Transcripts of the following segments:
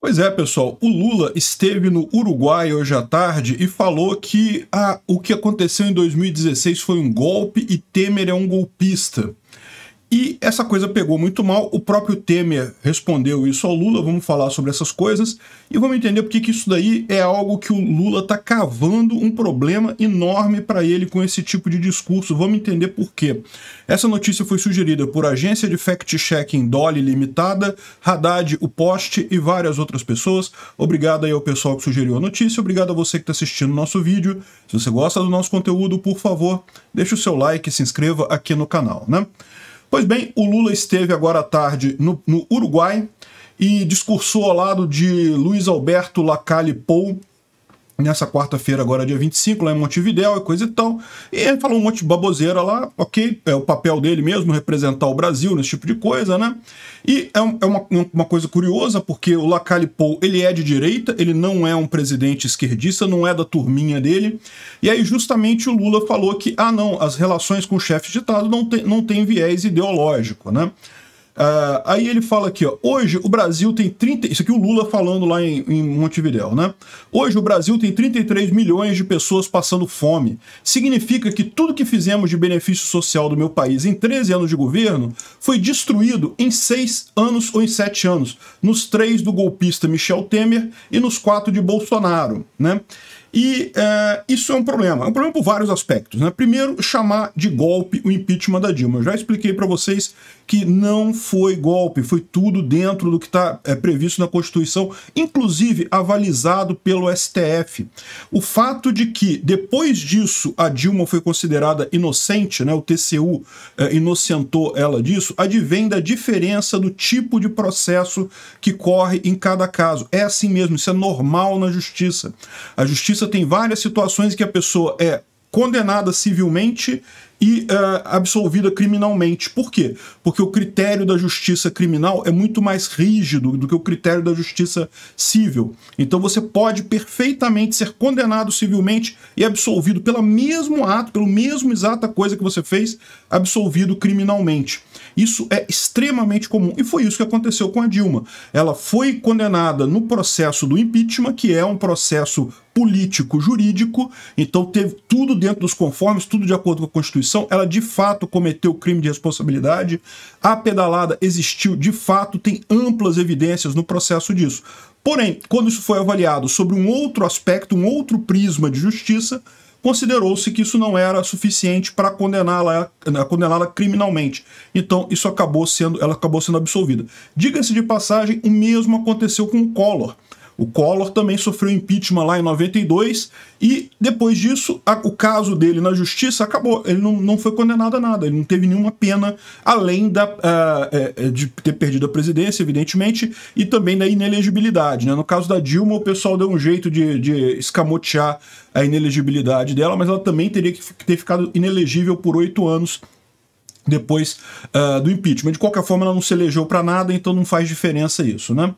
Pois é, pessoal. O Lula esteve no Uruguai hoje à tarde e falou que ah, o que aconteceu em 2016 foi um golpe e Temer é um golpista. E essa coisa pegou muito mal. O próprio Temer respondeu isso ao Lula. Vamos falar sobre essas coisas e vamos entender porque que isso daí é algo que o Lula está cavando um problema enorme para ele com esse tipo de discurso. Vamos entender por quê. Essa notícia foi sugerida por agência de fact-checking Dolly Limitada, Haddad, o Poste e várias outras pessoas. Obrigado aí ao pessoal que sugeriu a notícia. Obrigado a você que está assistindo o nosso vídeo. Se você gosta do nosso conteúdo, por favor, deixe o seu like e se inscreva aqui no canal, né? Pois bem, o Lula esteve agora à tarde no, no Uruguai e discursou ao lado de Luiz Alberto Lacalle Pou, nessa quarta-feira, agora dia 25, lá em Montevidéu e coisa e tal. E ele falou um monte de baboseira lá, ok, é o papel dele mesmo, representar o Brasil nesse tipo de coisa, né? E é, um, é uma, uma coisa curiosa, porque o Lacalle Pou, ele é de direita, ele não é um presidente esquerdista, não é da turminha dele. E aí justamente o Lula falou que, ah não, as relações com o chefe de Estado não tem, não tem viés ideológico, né? Uh, aí ele fala aqui, ó, hoje o Brasil tem 30. Isso aqui é o Lula falando lá em, em Montevidéu, né? Hoje o Brasil tem 33 milhões de pessoas passando fome. Significa que tudo que fizemos de benefício social do meu país em 13 anos de governo foi destruído em 6 anos ou em 7 anos, nos três do golpista Michel Temer e nos quatro de Bolsonaro, né? E é, isso é um problema. É um problema por vários aspectos. Né? Primeiro, chamar de golpe o impeachment da Dilma. Eu já expliquei para vocês que não foi golpe, foi tudo dentro do que está é, eh, previsto na Constituição, inclusive avalizado pelo STF. O fato de que, depois disso, a Dilma foi considerada inocente, né? o TCU é, eh, inocentou ela disso, advém da diferença do tipo de processo que corre em cada caso. É assim mesmo, isso é normal na justiça. A justiça Paulista tem várias situações que a pessoa é condenada civilmente e uh, absolvida criminalmente. Por quê? Porque o critério da justiça criminal é muito mais rígido do que o critério da justiça civil. Então você pode perfeitamente ser condenado civilmente e absolvido pelo mesmo ato, pelo mesmo exata coisa que você fez, absolvido criminalmente. Isso é extremamente comum e foi isso que aconteceu com a Dilma. Ela foi condenada no processo do impeachment, que é um processo político jurídico, então teve tudo dentro dos conformes, tudo de acordo com a Constituição punição, ela de fato cometeu crime de responsabilidade, a pedalada existiu de fato, tem amplas evidências no processo disso. Porém, quando isso foi avaliado sobre um outro aspecto, um outro prisma de justiça, considerou-se que isso não era suficiente para condená-la né, condená-la criminalmente. Então, isso acabou sendo, ela acabou sendo absolvida. Diga-se de passagem, o mesmo aconteceu com o Collor. O Collor também sofreu impeachment lá em 92 e depois disso a, o caso dele na justiça acabou. Ele não, não foi condenado a nada, ele não teve nenhuma pena além da, uh, de ter perdido a presidência, evidentemente, e também da inelegibilidade. Né? No caso da Dilma, o pessoal deu um jeito de, de escamotear a inelegibilidade dela, mas ela também teria que ter ficado inelegível por oito anos depois uh, do impeachment. De qualquer forma, ela não se elegeu para nada, então não faz diferença isso, né?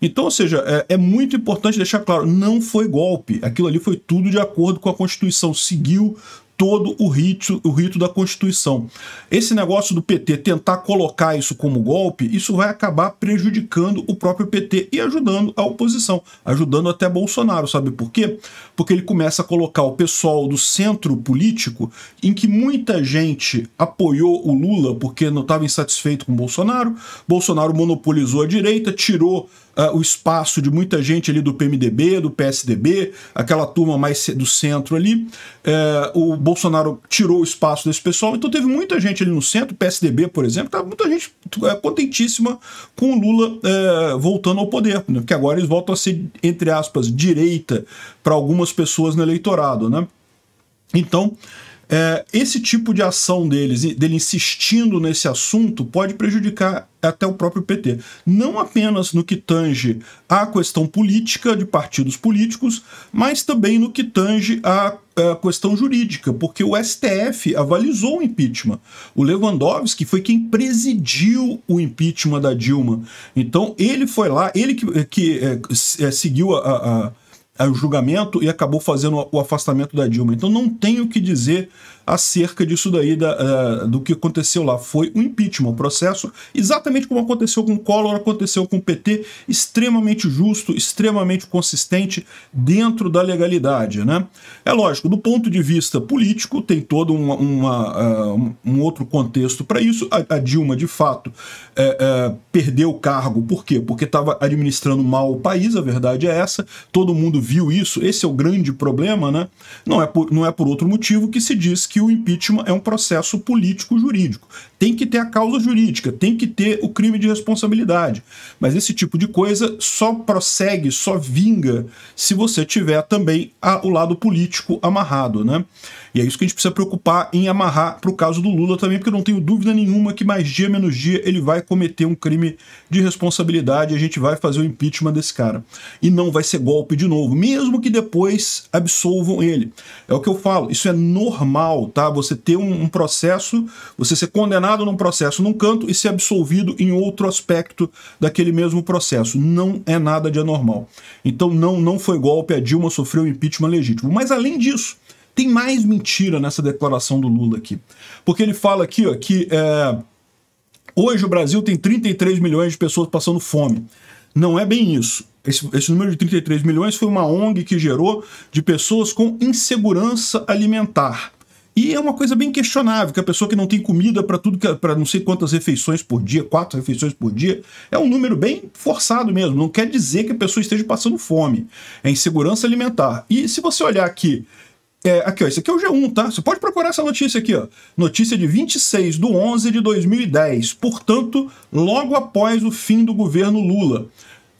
Então, ou seja, é, é, muito importante deixar claro, não foi golpe. Aquilo ali foi tudo de acordo com a Constituição, seguiu todo o rito, o rito da Constituição. Esse negócio do PT tentar colocar isso como golpe, isso vai acabar prejudicando o próprio PT e ajudando a oposição, ajudando até Bolsonaro, sabe por quê? Porque ele começa a colocar o pessoal do centro político, em que muita gente apoiou o Lula porque não estava insatisfeito com Bolsonaro, Bolsonaro monopolizou a direita, tirou uh, o espaço de muita gente ali do PMDB, do PSDB, aquela turma mais do centro ali. Uh, o Bolsonaro tirou o espaço desse pessoal, então teve muita gente ali no centro, PSDB, por exemplo, tá muita gente uh, com o Lula eh, voltando ao poder, né? porque agora eles voltam a ser, entre aspas, direita para algumas pessoas no eleitorado, né? Então, é, esse tipo de ação deles, dele insistindo nesse assunto, pode prejudicar até o próprio PT. Não apenas no que tange à questão política de partidos políticos, mas também no que tange à, à é, questão jurídica, porque o STF avalizou o impeachment. O Lewandowski foi quem presidiu o impeachment da Dilma. Então ele foi lá, ele que, que é, é seguiu a, a é o julgamento e acabou fazendo o afastamento da Dilma. Então não tenho o que dizer acerca disso daí, da, uh, do que aconteceu lá. Foi um impeachment, um processo exatamente como aconteceu com o Collor, aconteceu com o PT, extremamente justo, extremamente consistente dentro da legalidade. Né? É lógico, do ponto de vista político, tem todo uma, uma uh, um outro contexto para isso. A, a, Dilma, de fato, é, perdeu o cargo. Por quê? Porque estava administrando mal o país, a verdade é essa. Todo mundo viu isso. Esse é o grande problema. Né? Não, é por, não é por outro motivo que se diz que que o impeachment é um processo político-jurídico, tem que ter a causa jurídica, tem que ter o crime de responsabilidade. Mas esse tipo de coisa só prossegue, só vinga se você tiver também a, o lado político amarrado, né? E é isso que a gente precisa preocupar em amarrar para o caso do Lula também, porque eu não tenho dúvida nenhuma que mais dia menos dia ele vai cometer um crime de responsabilidade e a gente vai fazer o impeachment desse cara. E não vai ser golpe de novo, mesmo que depois absolvam ele. É o que eu falo, isso é normal, tá? Você ter um, um processo, você ser condenado imputado num processo num canto e ser absolvido em outro aspecto daquele mesmo processo. Não é nada de anormal. Então não, não foi golpe, a Dilma sofreu impeachment legítimo. Mas além disso, tem mais mentira nessa declaração do Lula aqui. Porque ele fala aqui ó, que é, hoje o Brasil tem 33 milhões de pessoas passando fome. Não é bem isso. Esse, esse, número de 33 milhões foi uma ONG que gerou de pessoas com insegurança alimentar. E é uma coisa bem questionável, que a pessoa que não tem comida para tudo, é, para não sei quantas refeições por dia, quatro refeições por dia, é um número bem forçado mesmo. Não quer dizer que a pessoa esteja passando fome. É insegurança alimentar. E se você olhar aqui, é, aqui, ó, isso aqui é o G1, tá? Você pode procurar essa notícia aqui, ó. Notícia de 26 de 11 de 2010. Portanto, logo após o fim do governo Lula.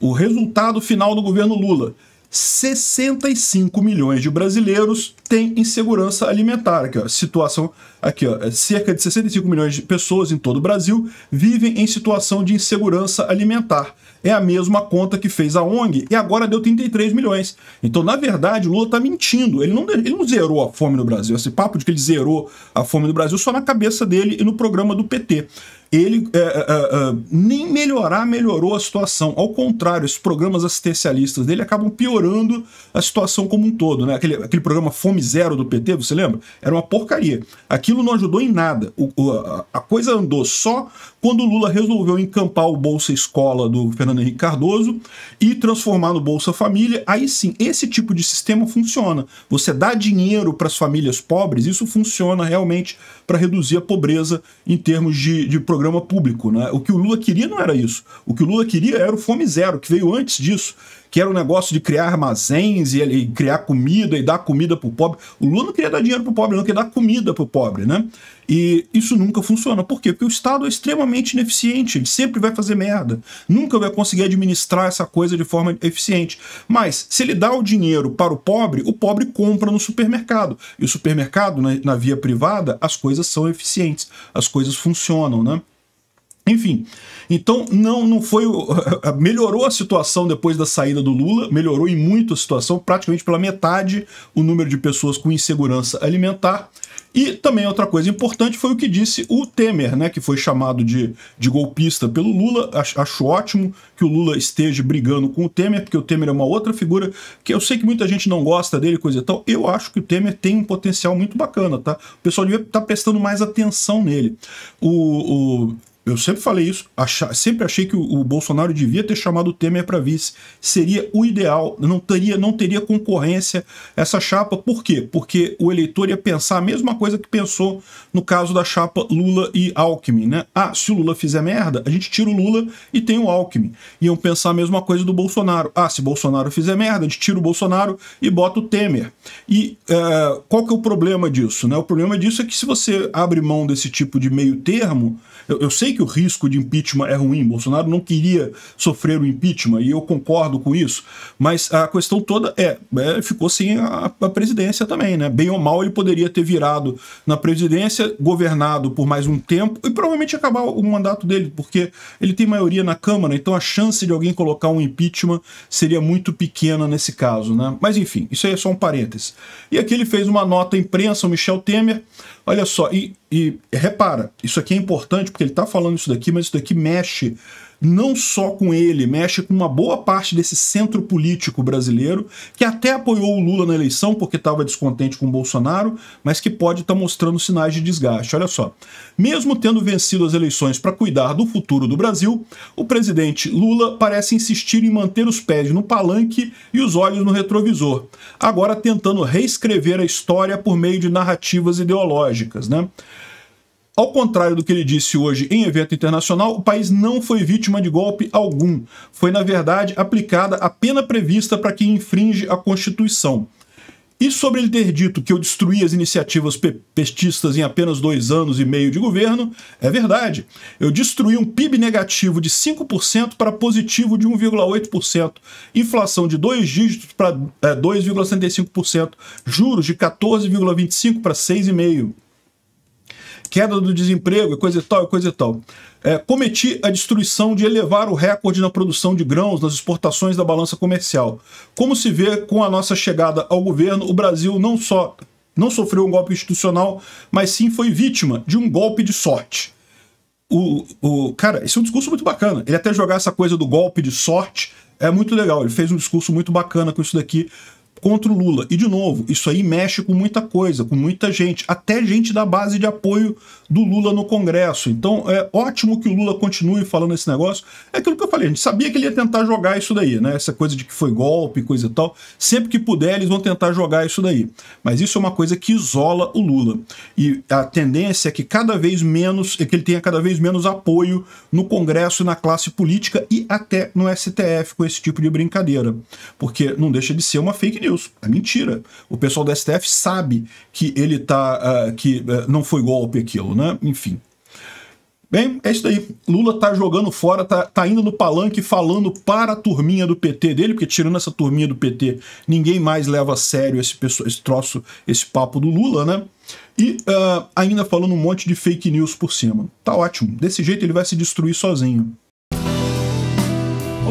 O resultado final do governo Lula. 65 milhões de brasileiros têm insegurança alimentar. Aqui, ó, situação aqui, ó, é, cerca de 65 milhões de pessoas em todo o Brasil vivem em situação de insegurança alimentar. É a mesma conta que fez a ONG e agora deu 33 milhões. Então, na verdade, o Lula está mentindo. Ele não, ele não zerou a fome no Brasil. Esse papo de que ele zerou a fome no Brasil só na cabeça dele e no programa do PT ele é, é, é, é, nem melhorar melhorou a situação. Ao contrário, esses programas assistencialistas dele acabam piorando a situação como um todo. Né? Aquele, aquele programa Fome Zero do PT, você lembra? Era uma porcaria. Aquilo não ajudou em nada. O, o, a, coisa andou só quando o Lula resolveu encampar o Bolsa Escola do Fernando Henrique Cardoso e transformar no Bolsa Família. Aí sim, esse tipo de sistema funciona. Você dá dinheiro para as famílias pobres, isso funciona realmente para reduzir a pobreza em termos de, de programas programa público. Né? O que o Lula queria não era isso. O que o Lula queria era o Fome Zero, que veio antes disso, que era o negócio de criar armazéns e, e, criar comida e dar comida para o pobre. O Lula não queria dar dinheiro para o pobre, não queria dar comida para o pobre. Né? E isso nunca funciona. Por quê? Porque o Estado é extremamente ineficiente, ele sempre vai fazer merda, nunca vai conseguir administrar essa coisa de forma eficiente. Mas, se ele dá o dinheiro para o pobre, o pobre compra no supermercado. E o supermercado, na, né, na via privada, as coisas são eficientes, as coisas funcionam, né? Enfim, então não, não foi. Melhorou a situação depois da saída do Lula, melhorou em muito a situação, praticamente pela metade o número de pessoas com insegurança alimentar. E também outra coisa importante foi o que disse o Temer, né, que foi chamado de, de golpista pelo Lula. Acho, acho ótimo que o Lula esteja brigando com o Temer, porque o Temer é uma outra figura que eu sei que muita gente não gosta dele, coisa e tal. Eu acho que o Temer tem um potencial muito bacana, tá? O pessoal devia estar tá prestando mais atenção nele. O, o eu sempre falei isso, sempre achei que o, o, Bolsonaro devia ter chamado o Temer para vice. Seria o ideal, não teria, não teria concorrência essa chapa. Por quê? Porque o eleitor ia pensar a mesma coisa que pensou no caso da chapa Lula e Alckmin, né? Ah, se o Lula fizer merda, a gente tira o Lula e tem o Alckmin. Iam pensar a mesma coisa do Bolsonaro. Ah, se Bolsonaro fizer merda, a gente tira o Bolsonaro e bota o Temer. E eh, qual que é o problema disso? Né? O problema disso é que se você abre mão desse tipo de meio termo, eu, eu sei que o risco de impeachment é ruim. Bolsonaro não queria sofrer o impeachment e eu concordo com isso. Mas a questão toda é, é ficou sem a, a, presidência também, né? Bem ou mal ele poderia ter virado na presidência, governado por mais um tempo e provavelmente acabar o mandato dele, porque ele tem maioria na Câmara, então a chance de alguém colocar um impeachment seria muito pequena nesse caso, né? Mas enfim, isso aí é só um parêntese. E aqui ele fez uma nota à imprensa, o Michel Temer Olha só, e, e repara, isso aqui é importante porque ele está falando isso daqui, mas isso daqui mexe não só com ele, mexe com uma boa parte desse centro político brasileiro, que até apoiou o Lula na eleição porque estava descontente com o Bolsonaro, mas que pode estar tá mostrando sinais de desgaste. Olha só. Mesmo tendo vencido as eleições para cuidar do futuro do Brasil, o presidente Lula parece insistir em manter os pés no palanque e os olhos no retrovisor, agora tentando reescrever a história por meio de narrativas ideológicas, né? Ao contrário do que ele disse hoje em evento internacional, o país não foi vítima de golpe algum. Foi, na verdade, aplicada a pena prevista para quem infringe a Constituição. E sobre ele ter dito que eu destruí as iniciativas pestistas em apenas dois anos e meio de governo, é verdade. Eu destruí um PIB negativo de 5% para positivo de 1,8%, inflação de dois dígitos para é, 2,75%, juros de 14,25% para 6,5% queda do desemprego, e coisa e tal, coisa e tal. É, cometi a destruição de elevar o recorde na produção de grãos nas exportações da balança comercial. Como se vê com a nossa chegada ao governo, o Brasil não só não sofreu um golpe institucional, mas sim foi vítima de um golpe de sorte. O, o cara, esse é um discurso muito bacana. Ele até jogar essa coisa do golpe de sorte é muito legal. Ele fez um discurso muito bacana com isso daqui contra o Lula. E, de novo, isso aí mexe com muita coisa, com muita gente, até gente da base de apoio do Lula no Congresso. Então, é ótimo que o Lula continue falando esse negócio. É aquilo que eu falei, a gente sabia que ele ia tentar jogar isso daí, né? Essa coisa de que foi golpe, coisa e tal. Sempre que puder, eles vão tentar jogar isso daí. Mas isso é uma coisa que isola o Lula. E a tendência é que cada vez menos, é que ele tenha cada vez menos apoio no Congresso, na classe política e até no STF com esse tipo de brincadeira. Porque não deixa de ser uma fake news Deus. É mentira. O pessoal do STF sabe que ele tá. Uh, que uh, não foi golpe aquilo, né? Enfim. Bem, é isso aí. Lula tá jogando fora, tá, tá indo no palanque falando para a turminha do PT dele, porque tirando essa turminha do PT, ninguém mais leva a sério esse, esse troço, esse papo do Lula, né? E uh, ainda falando um monte de fake news por cima. Tá ótimo. Desse jeito ele vai se destruir sozinho.